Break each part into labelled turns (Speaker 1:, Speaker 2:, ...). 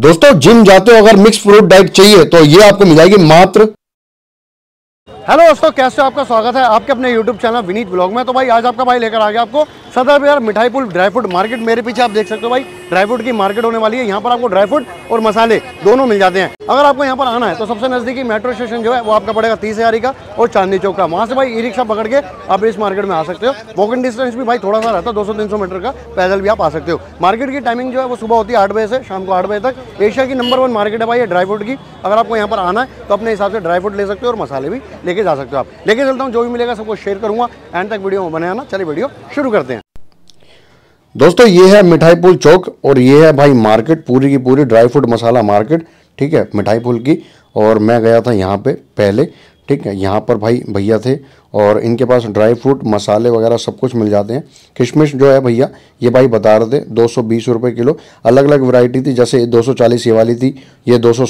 Speaker 1: दोस्तों जिम जाते हो अगर मिक्स फ्रूट डाइट चाहिए तो ये आपको मिल जाएगी मात्र हेलो दोस्तों कैसे हो आपका स्वागत है आपके अपने यूट्यूब चैनल विनीत ब्लॉग में तो भाई आज आपका भाई लेकर आ गया आपको सदर बिहार मिठाई पुल ड्राई फ्रूट मार्केट मेरे पीछे आप देख सकते हो भाई ड्राई फ्रूट की मार्केट होने वाली है यहाँ पर आपको ड्राई फ्रूट और मसाले दोनों मिल जाते हैं अगर आपको यहाँ पर आना है तो सबसे नज़दीकी मेट्रो स्टेशन जो है वो आपका पड़ेगा तीस का और चांदनी चौक का वहाँ से भाई ई रिक्शा पकड़ के आप इस मार्केट में आ सकते हो वॉकिंग डिस्टेंस भी भाई थोड़ा सा रहता है दो सौ तीन सौ मीटर का पैदल भी आप आ सकते हो मार्केट की टाइमिंग जो है वो सुबह होती है आठ बजे से शाम को आठ बजे तक एशिया की नंबर वन मार्केट है भाई ड्राई फ्रूट की अगर आपको यहाँ पर आना है तो अपने हिसाब से ड्राई फ्रूट ले सकते हो और मसाले भी ले लेके जा सकते हो आप लेके चलता हूँ जो भी मिलेगा सबको शेयर करूंगा एंड तक वीडियो बने आना चले वीडियो शुरू करते हैं दोस्तों ये है मिठाई पुल चौक और ये है भाई मार्केट पूरी की पूरी ड्राई फ्रूट मसाला मार्केट ठीक है मिठाई पुल की और मैं गया था यहाँ पे पहले ठीक है यहाँ पर भाई भैया थे और इनके पास ड्राई फ्रूट मसाले वगैरह सब कुछ मिल जाते हैं किशमिश जो है भैया ये भाई बता रहे थे दो सौ किलो अलग अलग वैरायटी थी जैसे दो सौ ये वाली थी ये दो सौ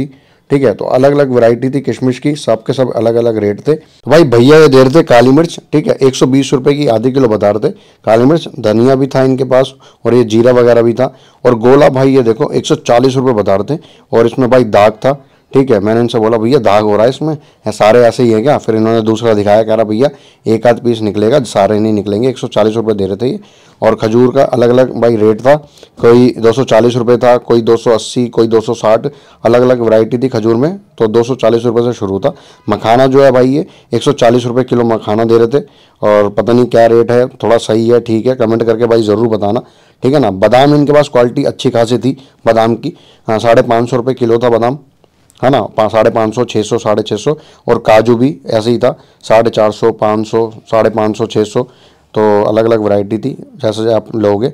Speaker 1: थी ठीक है तो अलग अलग वैरायटी थी किशमिश की सब के सब अलग अलग रेट थे तो भाई भैया ये दे रहे थे काली मिर्च ठीक है एक सौ बीस की आधी किलो बता रहे थे काली मिर्च धनिया भी था इनके पास और ये जीरा वगैरह भी था और गोला भाई ये देखो एक सौ चालीस रुपये बता रहे थे और इसमें भाई दाग था ठीक है मैंने इनसे बोला भैया दाग हो रहा है इसमें है सारे ऐसे ही है क्या फिर इन्होंने दूसरा दिखाया कह रहा भैया एक आध पीस निकलेगा सारे नहीं निकलेंगे एक सौ चालीस रुपये दे रहे थे ये और खजूर का अलग अलग भाई रेट था कोई दो सौ चालीस रुपये था कोई दो सौ अस्सी कोई दो सौ साठ अलग अलग वैरायटी थी खजूर में तो दो सौ चालीस रुपये से शुरू था मखाना जो है भाई ये एक सौ चालीस रुपये किलो मखाना दे रहे थे और पता नहीं क्या रेट है थोड़ा सही है ठीक है कमेंट करके भाई ज़रूर बताना ठीक है ना बादाम इनके पास क्वालिटी अच्छी खासी थी बादाम की हाँ, साढ़े पाँच सौ रुपये किलो था बादाम है ना पाँच साढ़े पाँच सौ छः सौ साढ़े छः सौ और काजू भी ऐसे ही था साढ़े चार सौ पाँच सौ साढ़े पाँच सौ छः सौ तो अलग अलग वैरायटी थी जैसे आप लोगे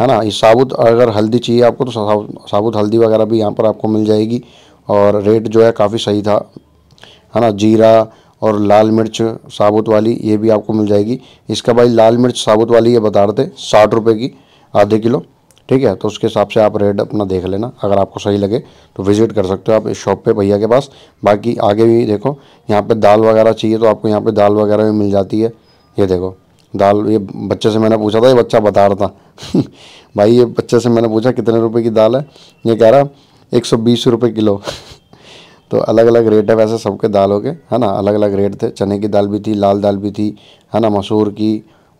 Speaker 1: है ना इस साबुत अगर हल्दी चाहिए आपको तो साबुत हल्दी वगैरह भी यहाँ पर आपको मिल जाएगी और रेट जो है काफ़ी सही था है ना जीरा और लाल मिर्च साबुत वाली ये भी आपको मिल जाएगी इसका भाई लाल मिर्च साबुत वाली ये बता रहे थे साठ रुपये की आधे किलो ठीक है तो उसके हिसाब से आप रेट अपना देख लेना अगर आपको सही लगे तो विज़िट कर सकते हो आप इस शॉप पे भैया के पास बाकी आगे भी देखो यहाँ पे दाल वगैरह चाहिए तो आपको यहाँ पे दाल वगैरह भी मिल जाती है ये देखो दाल ये बच्चे से मैंने पूछा था ये बच्चा बता रहा था भाई ये बच्चे से मैंने पूछा कितने रुपये की दाल है ये कह रहा एक सौ बीस रुपये किलो तो अलग अलग रेट है वैसे सबके दालों के है ना अलग अलग रेट थे चने की दाल भी थी लाल दाल भी थी है ना मसूर की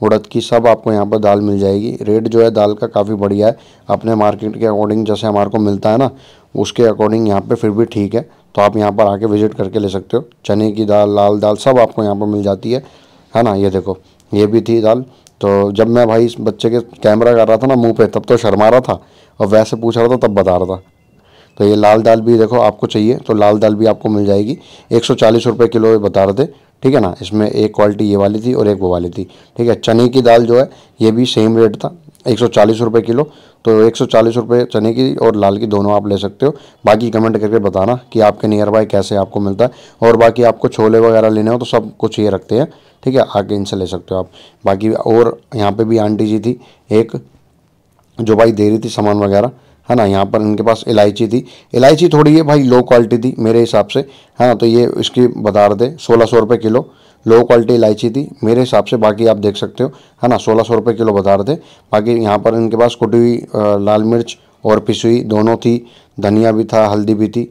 Speaker 1: उड़द की सब आपको यहाँ पर दाल मिल जाएगी रेट जो है दाल का काफ़ी बढ़िया है अपने मार्केट के अकॉर्डिंग जैसे हमारे को मिलता है ना उसके अकॉर्डिंग यहाँ पे फिर भी ठीक है तो आप यहाँ पर आके विज़िट करके ले सकते हो चने की दाल लाल दाल सब आपको यहाँ पर मिल जाती है है ना ये देखो ये भी थी दाल तो जब मैं भाई इस बच्चे के कैमरा कर रहा था ना मुँह पर तब तो शर्मा रहा था और वैसे पूछ रहा था तब बता रहा था तो ये लाल दाल भी देखो आपको चाहिए तो लाल दाल भी आपको मिल जाएगी एक सौ किलो ये बता रहे थे ठीक है ना इसमें एक क्वालिटी ये वाली थी और एक वो वाली थी ठीक है चने की दाल जो है ये भी सेम रेट था एक सौ चालीस रुपये किलो तो एक सौ चालीस रुपये चने की और लाल की दोनों आप ले सकते हो बाकी कमेंट करके बताना कि आपके नियर बाय कैसे आपको मिलता है और बाकी आपको छोले वगैरह लेने हो तो सब कुछ ये रखते हैं ठीक है आके इनसे ले सकते हो आप बाकी और यहाँ पे भी आंटी जी थी एक जो भाई दे रही थी सामान वगैरह है ना यहाँ पर इनके पास इलायची थी इलायची थोड़ी है भाई लो क्वालिटी थी मेरे हिसाब से है हाँ, ना तो ये इसकी बता रहे थे सोलह सौ रुपये किलो लो क्वालिटी इलायची थी मेरे हिसाब से बाकी आप देख सकते हो है ना सोलह सौ रुपये किलो बता रहे थे बाकी यहाँ पर इनके पास कुटी हुई लाल मिर्च और पिसुई दोनों थी धनिया भी था हल्दी भी थी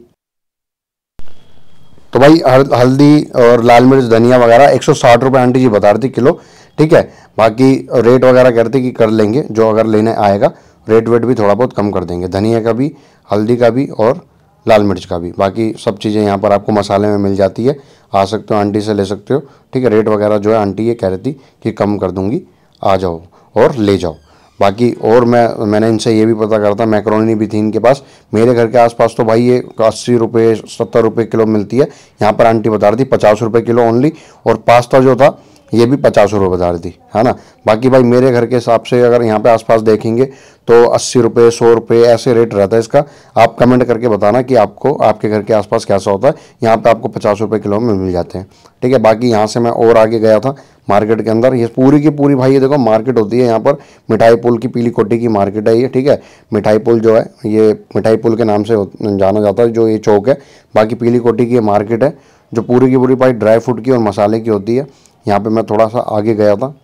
Speaker 1: तो भाई हल्दी और लाल मिर्च धनिया वगैरह एक सौ साठ रुपये आंटी जी बता रही किलो ठीक है बाकी रेट वगैरह करते कि कर लेंगे जो अगर लेने आएगा रेड वेट भी थोड़ा बहुत कम कर देंगे धनिया का भी हल्दी का भी और लाल मिर्च का भी बाकी सब चीज़ें यहाँ पर आपको मसाले में मिल जाती है आ सकते हो आंटी से ले सकते हो ठीक है रेट वगैरह जो है आंटी ये कह रही थी कि कम कर दूँगी आ जाओ और ले जाओ बाकी और मैं मैंने इनसे ये भी पता करता मैक्रोनी भी थी इनके पास मेरे घर के आसपास तो भाई ये अस्सी रुपये सत्तर रुपये किलो मिलती है यहाँ पर आंटी बता रही थी पचास रुपये किलो ओनली और पास्ता जो था ये भी पचास रुपये बता रही थी है ना बाकी भाई मेरे घर के हिसाब से अगर यहाँ पे आसपास देखेंगे तो अस्सी रुपये सौ रुपये ऐसे रेट रहता है इसका आप कमेंट करके बताना कि आपको आपके घर के आसपास कैसा होता है यहाँ पे आपको पचास रुपये किलो में मिल जाते हैं ठीक है बाकी यहाँ से मैं और आगे गया था मार्केट के अंदर ये पूरी की पूरी भाई ये देखो मार्केट होती है यहाँ पर मिठाई पुल की पीली कोटी की मार्केट है ये ठीक है मिठाई पुल जो है ये मिठाई पुल के नाम से जाना जाता है जो ये चौक है बाकी पीली कोटी की मार्केट है जो पूरी की पूरी भाई ड्राई फ्रूट की और मसाले की होती है यहाँ पे मैं थोड़ा सा आगे गया था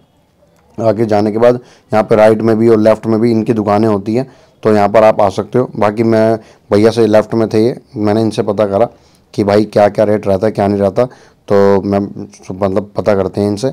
Speaker 1: आगे जाने के बाद यहाँ पे राइट में भी और लेफ़्ट में भी इनकी दुकानें होती हैं तो यहाँ पर आप आ सकते हो बाकी मैं भैया से लेफ़्ट में थे ये मैंने इनसे पता करा कि भाई क्या क्या रेट रहता है क्या नहीं रहता तो मैं मतलब पता करते हैं इनसे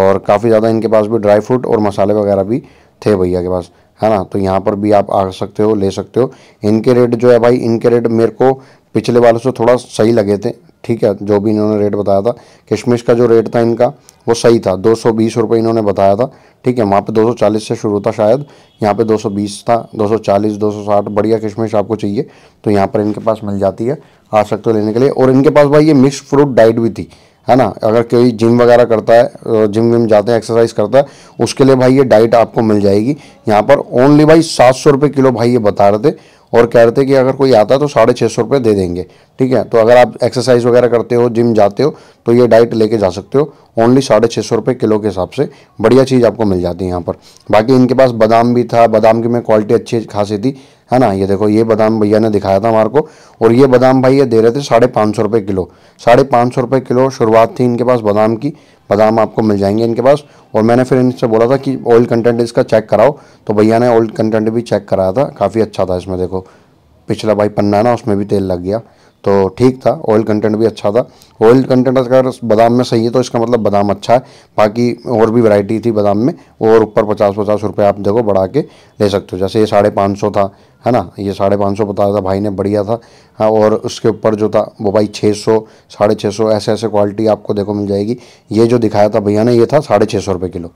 Speaker 1: और काफ़ी ज़्यादा इनके पास भी ड्राई फ्रूट और मसाले वगैरह भी थे भैया के पास है ना तो यहाँ पर भी आप आ सकते हो ले सकते हो इनके रेट जो है भाई इनके रेट मेरे को पिछले वालों से थोड़ा सही लगे थे ठीक है जो भी इन्होंने रेट बताया था किशमिश का जो रेट था इनका वो सही था दो सौ इन्होंने बताया था ठीक है वहाँ पे 240 से शुरू था शायद यहाँ पे 220 था 240 260 बढ़िया किशमिश आपको चाहिए तो यहाँ पर इनके पास मिल जाती है आ सकते हो लेने के लिए और इनके पास भाई ये मिक्स फ्रूट डाइट भी थी है ना अगर कोई जिम वगैरह करता है जिम विम जाते हैं एक्सरसाइज करता है उसके लिए भाई ये डाइट आपको मिल जाएगी यहाँ पर ओनली भाई सात सौ रुपये किलो भाई ये बता रहे थे और कह रहे थे कि अगर कोई आता है तो साढ़े छः सौ रुपये दे देंगे ठीक है तो अगर आप एक्सरसाइज वगैरह करते हो जिम जाते हो तो ये डाइट लेके जा सकते हो ओनली साढ़े छः सौ रुपये किलो के हिसाब से बढ़िया चीज़ आपको मिल जाती है यहाँ पर बाकी इनके पास बादाम भी था बादाम की मैं क्वालिटी अच्छी खासी थी है ना ये देखो ये बादाम भैया ने दिखाया था हमारे को और ये बादाम भाई ये दे रहे थे साढ़े पाँच सौ रुपये किलो साढ़े पाँच सौ रुपये किलो शुरुआत थी इनके पास बादाम की बादाम आपको मिल जाएंगे इनके पास और मैंने फिर इनसे बोला था कि ऑयल कंटेंट इसका चेक कराओ तो भैया ने ऑयल कंटेंट भी चेक कराया था काफ़ी अच्छा था इसमें देखो पिछला भाई पन्ना ना उसमें भी तेल लग गया तो ठीक था ऑयल कंटेंट भी अच्छा था ऑयल कंटेंट अगर बादाम में सही है तो इसका मतलब बादाम अच्छा है बाकी और भी वैरायटी थी बादाम में और ऊपर पचास पचास रुपये आप देखो बढ़ा के ले सकते हो जैसे ये साढ़े पाँच सौ था है ना ये साढ़े पाँच सौ बताया था भाई ने बढ़िया था हाँ और उसके ऊपर जो था वो भाई छः सौ साढ़े छः सौ ऐसे ऐसे क्वालिटी आपको देखो मिल जाएगी ये जो दिखाया था भैया ने ये था साढ़े छः सौ रुपये किलो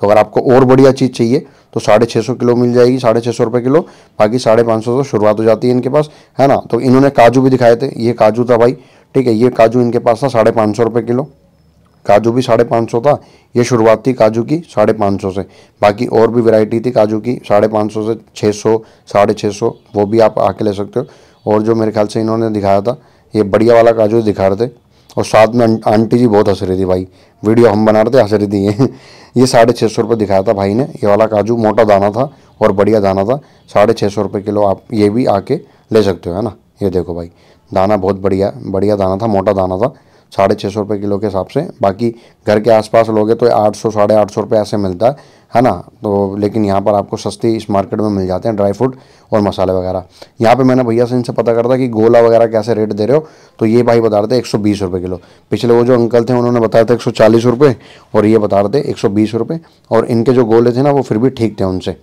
Speaker 1: तो अगर आपको और बढ़िया चीज़ चाहिए तो साढ़े छः सौ किलो मिल जाएगी साढ़े छः सौ रुपये किलो बाकी साढ़े पाँच सौ से तो शुरुआत हो जाती है इनके पास है ना तो इन्होंने काजू भी दिखाए थे ये काजू था भाई ठीक है ये काजू इनके पास था साढ़े पाँच सौ रुपये किलो काजू भी साढ़े पाँच सौ था ये शुरुआत थी काजू की साढ़े पाँच सौ से बाकी और भी वेराइटी थी काजू की साढ़े पाँच सौ से छः सौ साढ़े छः सौ वो भी आप आके ले सकते हो और जो मेरे ख्याल से इन्होंने दिखाया था ये बढ़िया वाला काजू दिखा रहे थे और साथ में आंटी जी बहुत हंस रही थी भाई वीडियो हम बना रहे थे हंस रही थी ये ये साढ़े छः सौ रुपये दिखाया था भाई ने ये वाला काजू मोटा दाना था और बढ़िया दाना था साढ़े छः सौ रुपये किलो आप ये भी आके ले सकते हो है ना ये देखो भाई दाना बहुत बढ़िया बढ़िया दाना था मोटा दाना था साढ़े छः सौ रुपये किलो के हिसाब से बाकी घर के आसपास लोगे तो आठ सौ साढ़े आठ सौ रुपये ऐसे मिलता है है ना तो लेकिन यहाँ पर आपको सस्ती इस मार्केट में मिल जाते हैं ड्राई फ्रूट और मसाले वगैरह यहाँ पे मैंने भैया से इनसे पता करता कि गोला वगैरह कैसे रेट दे रहे हो तो ये भाई बता रहे थे एक सौ बीस रुपये किलो पिछले वो जो अंकल थे उन्होंने बताया था एक सौ चालीस रुपये और ये बता रहे थे एक सौ बीस रुपये और इनके जो गोले थे ना वो फिर भी ठीक थे उनसे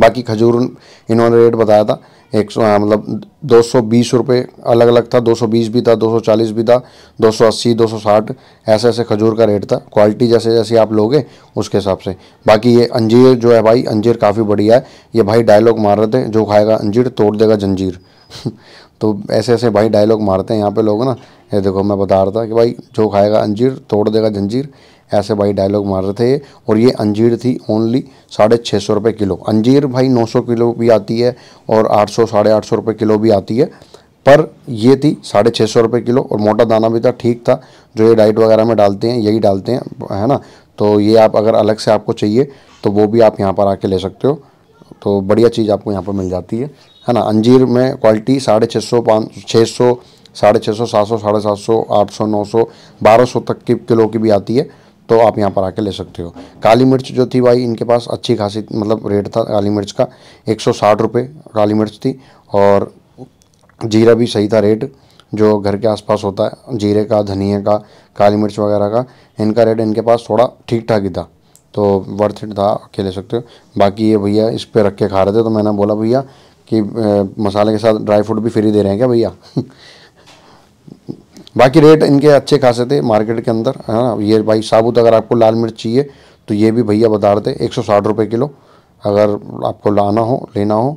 Speaker 1: बाकी खजूर इन्होंने रेट बताया था एक सौ हाँ, मतलब दो सौ बीस रुपये अलग अलग था दो सौ बीस भी था दो सौ चालीस भी था दो सौ अस्सी दो सौ साठ ऐसे ऐसे खजूर का रेट था क्वालिटी जैसे जैसे आप लोगे उसके हिसाब से बाकी ये अंजीर जो है भाई अंजीर काफ़ी बढ़िया है ये भाई डायलॉग मार रहे थे जो खाएगा अंजीर तोड़ देगा जंजीर तो ऐसे ऐसे भाई डायलॉग मारते हैं यहाँ पे लोग ना ये देखो मैं बता रहा था कि भाई जो खाएगा अंजीर तोड़ देगा जंजीर ऐसे भाई डायलॉग मार रहे थे और ये अंजीर थी ओनली साढ़े छः सौ रुपये किलो अंजीर भाई नौ सौ किलो भी आती है और आठ सौ साढ़े आठ सौ रुपये किलो भी आती है पर ये थी साढ़े छः सौ रुपये किलो और मोटा दाना भी था ठीक था जो ये डाइट वगैरह में डालते हैं यही डालते हैं है ना तो ये आप अगर अलग से आपको चाहिए तो वो भी आप यहाँ पर आके ले सकते हो तो बढ़िया चीज़ आपको यहाँ पर मिल जाती है है ना अंजीर में क्वालिटी साढ़े छः सौ पाँच छः सौ साढ़े छः सौ सात सौ साढ़े सात सौ आठ सौ नौ सौ बारह सौ तक की किलो की भी आती है तो आप यहाँ पर आके ले सकते हो काली मिर्च जो थी भाई इनके पास अच्छी खासी मतलब रेट था काली मिर्च का एक सौ काली मिर्च थी और जीरा भी सही था रेट जो घर के आसपास होता है जीरे का धनिया का काली मिर्च वगैरह का इनका रेट इनके पास थोड़ा ठीक ठाक ही था तो वर्थ इट था के ले सकते हो बाकी ये भैया इस पर रख के खा रहे थे तो मैंने बोला भैया कि मसाले के साथ ड्राई फ्रूट भी फ्री दे रहे हैं क्या भैया बाकी रेट इनके अच्छे खासे थे मार्केट के अंदर है ना ये भाई साबुत अगर आपको लाल मिर्च चाहिए तो ये भी भैया बता रहे थे एक सौ साठ रुपये किलो अगर आपको लाना हो लेना हो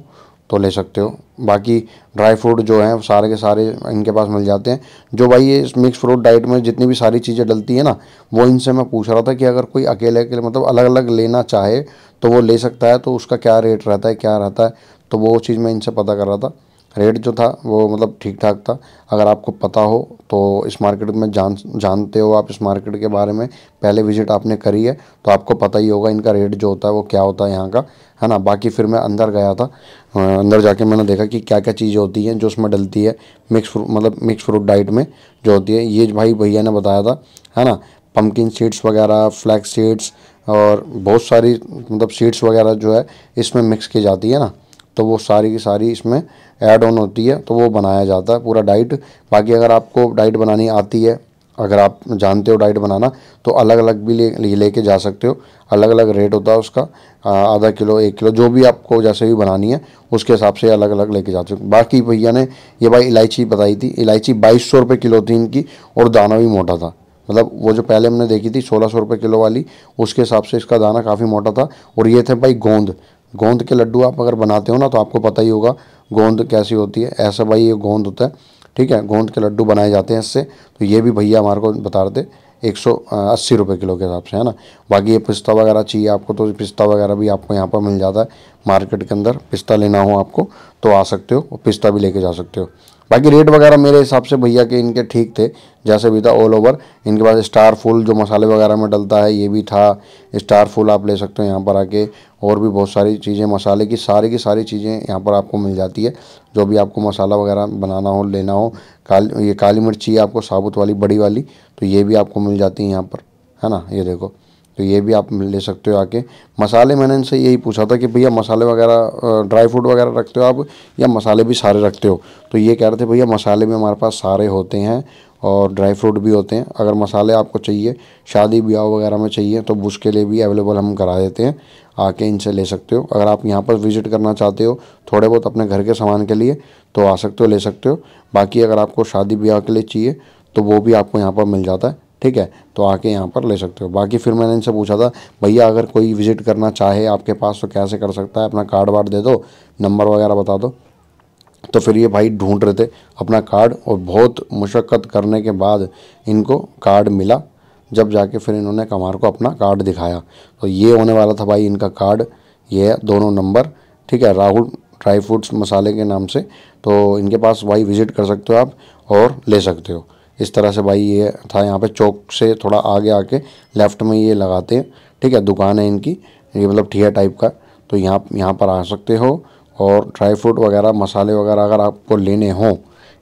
Speaker 1: तो ले सकते हो बाकी ड्राई फ्रूट जो हैं सारे के सारे इनके पास मिल जाते हैं जो भाई ये मिक्स फ्रूट डाइट में जितनी भी सारी चीज़ें डलती है ना वो इनसे मैं पूछ रहा था कि अगर कोई अकेले अकेले मतलब अलग अलग लेना चाहे तो वो ले सकता है तो उसका क्या रेट रहता है क्या रहता है तो वो चीज़ मैं इनसे पता कर रहा था रेट जो था वो मतलब ठीक ठाक था अगर आपको पता हो तो इस मार्केट में जान जानते हो आप इस मार्केट के बारे में पहले विजिट आपने करी है तो आपको पता ही होगा इनका रेट जो होता है वो क्या होता है यहाँ का है ना बाकी फिर मैं अंदर गया था अंदर जाके मैंने देखा कि क्या क्या चीज़ें होती हैं जो उसमें डलती है मिक्स फ्रूट मतलब मिक्स फ्रूट डाइट में जो होती है ये भाई भैया ने बताया था है ना पम्पकिन सीड्स वगैरह फ्लैक्स सीड्स और बहुत सारी मतलब सीड्स वगैरह जो है इसमें मिक्स की जाती है ना तो वो सारी की सारी इसमें ऐड ऑन होती है तो वो बनाया जाता है पूरा डाइट बाकी अगर आपको डाइट बनानी आती है अगर आप जानते हो डाइट बनाना तो अलग अलग भी ले लेके जा सकते हो अलग अलग रेट होता है उसका आधा किलो एक किलो जो भी आपको जैसे भी बनानी है उसके हिसाब से अलग अलग लेके जाते हो बाकी भैया ने ये भाई इलायची बताई थी इलायची बाईस सौ रुपये किलो थी इनकी और दाना भी मोटा था मतलब वो जो पहले हमने देखी थी सोलह सौ रुपये किलो वाली उसके हिसाब से इसका दाना काफ़ी मोटा था और ये थे भाई गोंद गोंद के लड्डू आप अगर बनाते हो ना तो आपको पता ही होगा गोंद कैसी होती है ऐसा भाई ये गोंद होता है ठीक है गोंद के लड्डू बनाए जाते हैं इससे तो ये भी भैया हमारे को बता रहे एक सौ अस्सी रुपये किलो के हिसाब से है ना बाकी ये पिस्ता वगैरह चाहिए आपको तो पिस्ता वगैरह भी आपको यहाँ पर मिल जाता है मार्केट के अंदर पिस्ता लेना हो आपको तो आ सकते हो और पिस्ता भी लेके जा सकते हो बाकी रेट वगैरह मेरे हिसाब से भैया के इनके ठीक थे जैसे भी था ऑल ओवर इनके पास स्टार फूल जो मसाले वगैरह में डलता है ये भी था स्टार फूल आप ले सकते हो यहाँ पर आके और भी बहुत सारी चीज़ें मसाले की सारी की सारी चीज़ें यहाँ पर आपको मिल जाती है जो भी आपको मसाला वगैरह बनाना हो लेना हो काल ये काली मिर्ची आपको साबुत वाली बड़ी वाली तो ये भी आपको मिल जाती है यहाँ पर है ना ये देखो तो ये भी आप ले सकते हो आके मसाले मैंने इनसे यही पूछा था कि भैया मसाले वगैरह ड्राई फ्रूट वगैरह रखते हो आप या मसाले भी सारे रखते हो तो ये कह रहे थे भैया मसाले भी हमारे पास सारे होते हैं और ड्राई फ्रूट भी होते हैं अगर मसाले आपको चाहिए शादी ब्याह वगैरह में चाहिए तो उसके लिए भी अवेलेबल हम करा देते हैं आके इनसे ले सकते हो अगर आप यहाँ पर विज़िट करना चाहते हो थोड़े बहुत अपने घर के सामान के लिए तो आ सकते हो ले सकते हो बाकी अगर आपको शादी ब्याह के लिए चाहिए तो वो भी आपको यहाँ पर मिल जाता है ठीक है तो आके यहाँ पर ले सकते हो बाकी फिर मैंने इनसे पूछा था भैया अगर कोई विज़िट करना चाहे आपके पास तो कैसे कर सकता है अपना कार्ड वार्ड दे दो नंबर वगैरह बता दो तो फिर ये भाई ढूंढ रहे थे अपना कार्ड और बहुत मुशक्क़त करने के बाद इनको कार्ड मिला जब जाके फिर इन्होंने कमार को अपना कार्ड दिखाया तो ये होने वाला था भाई इनका कार्ड ये दोनों नंबर ठीक है राहुल ड्राई फ्रूट्स मसाले के नाम से तो इनके पास भाई विज़िट कर सकते हो आप और ले सकते हो इस तरह से भाई ये था यहाँ पे चौक से थोड़ा आगे आके लेफ्ट में ये लगाते हैं ठीक है दुकान है इनकी ये मतलब ठिया टाइप का तो यहाँ यहाँ पर आ सकते हो और ड्राई फ्रूट वगैरह मसाले वगैरह अगर आपको लेने हों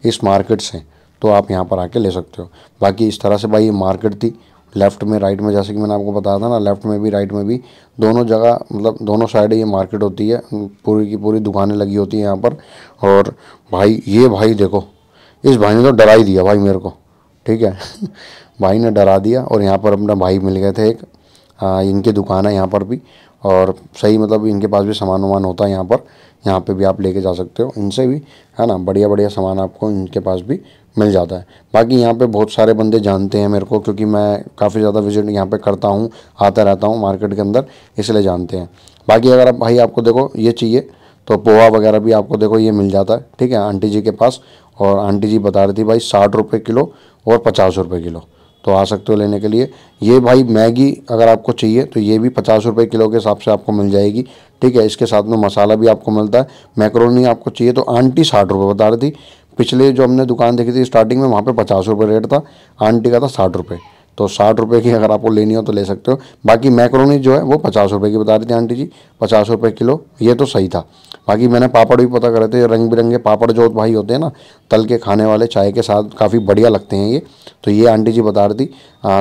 Speaker 1: इस मार्केट से तो आप यहाँ पर आके ले सकते हो बाकी इस तरह से भाई ये मार्केट थी लेफ़्ट में राइट में जैसे कि मैंने आपको बताया था ना लेफ़्ट में भी राइट में भी दोनों जगह मतलब दोनों साइड ये मार्केट होती है पूरी की पूरी दुकानें लगी होती हैं यहाँ पर और भाई ये भाई देखो इस भाई ने तो डरा ही दिया भाई मेरे को ठीक है भाई ने डरा दिया और यहाँ पर अपना भाई मिल गए थे एक आ, इनकी दुकान है यहाँ पर भी और सही मतलब इनके पास भी सामान वामान होता है यहाँ पर यहाँ पे भी आप लेके जा सकते हो इनसे भी है ना बढ़िया बढ़िया सामान आपको इनके पास भी मिल जाता है बाकी यहाँ पे बहुत सारे बंदे जानते हैं मेरे को क्योंकि मैं काफ़ी ज़्यादा विजिट यहाँ पे करता हूँ आता रहता हूँ मार्केट के अंदर इसलिए जानते हैं बाकी अगर आप भाई आपको देखो ये चाहिए तो पोहा वगैरह भी आपको देखो ये मिल जाता है ठीक है आंटी जी के पास और आंटी जी बता रही थी भाई साठ रुपये किलो और पचास रुपये किलो तो आ सकते हो लेने के लिए ये भाई मैगी अगर आपको चाहिए तो ये भी पचास रुपये किलो के हिसाब से आपको मिल जाएगी ठीक है इसके साथ में मसाला भी आपको मिलता है मैक्रोनी आपको चाहिए तो आंटी साठ रुपये बता रही थी पिछले जो हमने दुकान देखी थी स्टार्टिंग में वहाँ पर पचास रुपये रेट था आंटी का था साठ रुपये तो साठ रुपये की अगर आपको लेनी हो तो ले सकते हो बाकी मैक्रोनी जो है वो पचास रुपये की बता रही थी आंटी जी पचास रुपये किलो ये तो सही था बाकी मैंने पापड़ भी पता करे थे रंग बिरंगे पापड़ जो भाई होते हैं ना तल के खाने वाले चाय के साथ काफ़ी बढ़िया लगते हैं ये तो ये आंटी जी बता रही थी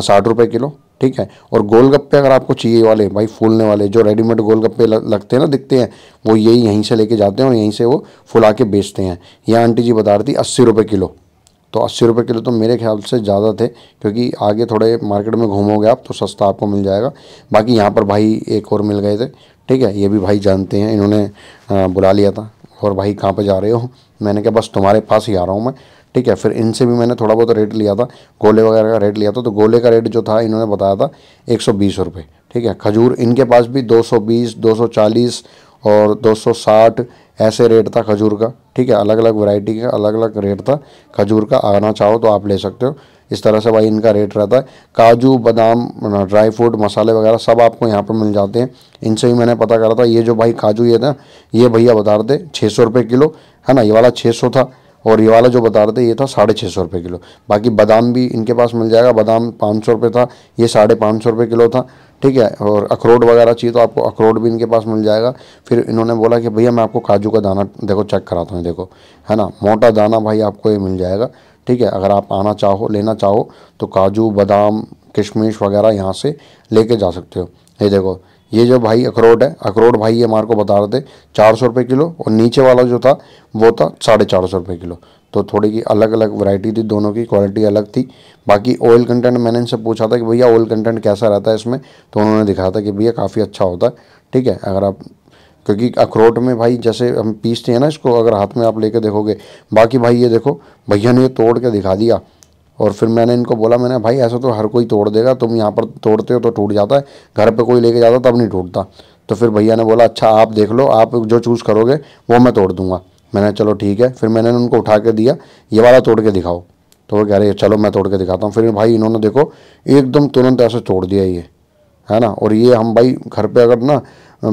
Speaker 1: साठ रुपये किलो ठीक है और गोलगप्पे अगर आपको चाहिए वाले भाई फूलने वाले जो रेडीमेड गोलगप्पे लगते हैं ना दिखते हैं वो यही यहीं से लेके जाते हैं और यहीं से वो फुला के बेचते हैं यह आंटी जी बता रही थी अस्सी रुपये किलो तो अस्सी रुपये किलो तो मेरे ख्याल से ज़्यादा थे क्योंकि आगे थोड़े मार्केट में घूमोगे आप तो सस्ता आपको मिल जाएगा बाकी यहाँ पर भाई एक और मिल गए थे ठीक है ये भी भाई जानते हैं इन्होंने बुला लिया था और भाई कहाँ पर जा रहे हो मैंने कहा बस तुम्हारे पास ही आ रहा हूँ मैं ठीक है फिर इनसे भी मैंने थोड़ा बहुत रेट लिया था गोले वगैरह का रेट लिया था तो गोले का रेट जो था इन्होंने बताया था एक सौ बीस रुपये ठीक है खजूर इनके पास भी दो सौ बीस दो सौ चालीस और दो सौ साठ ऐसे रेट था खजूर का ठीक है अलग अलग वैरायटी का अलग अलग रेट था खजूर का आना चाहो तो आप ले सकते हो इस तरह से भाई इनका रेट रहता है काजू बादाम ड्राई फ्रूट मसाले वगैरह सब आपको यहाँ पर मिल जाते हैं इनसे ही मैंने पता करा था ये जो भाई काजू ये ना ये भैया बता रहे थे छः सौ रुपये किलो है ना ये वाला छः सौ था और ये वाला जो बता रहे थे ये था साढ़े छः सौ रुपये किलो बाकी बादाम भी इनके पास मिल जाएगा बादाम पाँच सौ रुपये था ये साढ़े पाँच सौ रुपये किलो था ठीक है और अखरोट वगैरह चाहिए तो आपको अखरोट भी इनके पास मिल जाएगा फिर इन्होंने बोला कि भैया मैं आपको काजू का दाना देखो चेक कराता हूँ देखो है ना मोटा दाना भाई आपको ये मिल जाएगा ठीक है अगर आप आना चाहो लेना चाहो तो काजू बादाम किशमिश वगैरह यहाँ से लेके जा सकते हो ये देखो ये जो भाई अखरोट है अखरोट भाई ये हमारे को बता रहे थे चार सौ रुपये किलो और नीचे वाला जो था वो था साढ़े चार सौ रुपये किलो तो थोड़ी की अलग अलग वैरायटी थी दोनों की क्वालिटी अलग थी बाकी ऑयल कंटेंट मैंने इनसे पूछा था कि भैया ऑयल कंटेंट कैसा रहता है इसमें तो उन्होंने दिखाया था कि भैया काफ़ी अच्छा होता है ठीक है अगर आप क्योंकि अखरोट में भाई जैसे हम पीसते हैं ना इसको अगर हाथ में आप लेके देखोगे बाकी भाई ये देखो भैया ने ये तोड़ के दिखा दिया और फिर मैंने इनको बोला मैंने भाई ऐसा तो हर कोई तोड़ देगा तुम यहाँ पर तोड़ते हो तो टूट जाता है घर पर कोई लेके जाता तब नहीं टूटता तो फिर भैया ने बोला अच्छा आप देख लो आप जो चूज़ करोगे वो मैं तोड़ दूंगा मैंने चलो ठीक है फिर मैंने उनको उठा के दिया ये वाला तोड़ के दिखाओ तो वो कह रहे चलो मैं तोड़ के दिखाता हूँ फिर भाई इन्होंने देखो एकदम तुरंत ऐसे तोड़ दिया ये है ना और ये हम भाई घर पे अगर ना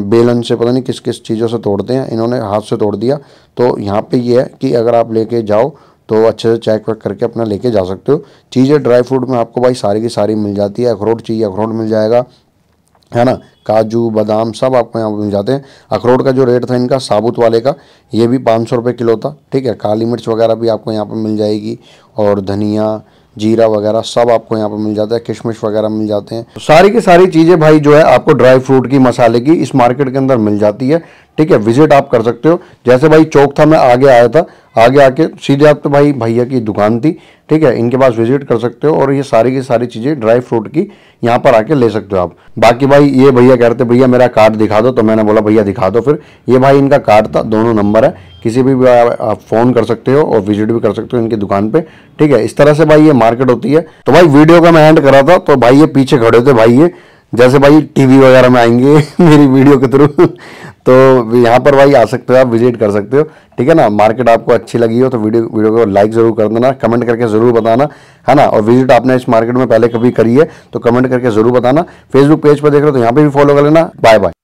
Speaker 1: बेलन से पता नहीं किस किस चीज़ों से तोड़ते हैं इन्होंने हाथ से तोड़ दिया तो यहाँ पे ये है कि अगर आप लेके जाओ तो अच्छे से चेक वेक करके अपना लेके जा सकते हो चीज़ें ड्राई फ्रूट में आपको भाई सारी की सारी मिल जाती है अखरोट चाहिए अखरोट मिल जाएगा है ना काजू बादाम सब आपको यहाँ पर मिल जाते हैं अखरोट का जो रेट था इनका साबुत वाले का ये भी पाँच सौ रुपये किलो था ठीक है काली मिर्च वगैरह भी आपको यहाँ पर मिल जाएगी और धनिया जीरा वगैरह सब आपको यहाँ पर मिल जाता है किशमिश वगैरह मिल जाते हैं तो सारी की सारी चीज़ें भाई जो है आपको ड्राई फ्रूट की मसाले की इस मार्केट के अंदर मिल जाती है ठीक है विजिट आप कर सकते हो जैसे भाई चौक था मैं आगे आया था आगे आके सीधे आप तो भाई भैया की दुकान थी ठीक है इनके पास विजिट कर सकते हो और ये सारी की सारी चीज़ें ड्राई फ्रूट की यहाँ पर आके ले सकते हो आप बाकी भाई ये भैया कह रहे थे भैया मेरा कार्ड दिखा दो तो मैंने बोला भैया दिखा दो फिर ये भाई इनका कार्ड था दोनों नंबर है किसी भी आप फ़ोन कर सकते हो और विजिट भी कर सकते हो इनकी दुकान पे ठीक है इस तरह से भाई ये मार्केट होती है तो भाई वीडियो का मैं एंड करा था तो भाई ये पीछे खड़े थे भाई ये जैसे भाई टीवी वगैरह में आएंगे मेरी वीडियो के थ्रू तो यहाँ पर भाई आ सकते हो आप विजिट कर सकते हो ठीक है ना मार्केट आपको अच्छी लगी हो तो वीडियो वीडियो को लाइक ज़रूर कर देना कमेंट करके ज़रूर बताना है ना और विजिट आपने इस मार्केट में पहले कभी करी है तो कमेंट करके ज़रूर बताना फेसबुक पेज पर देख रहे हो तो यहाँ पर भी फॉलो कर लेना बाय बाय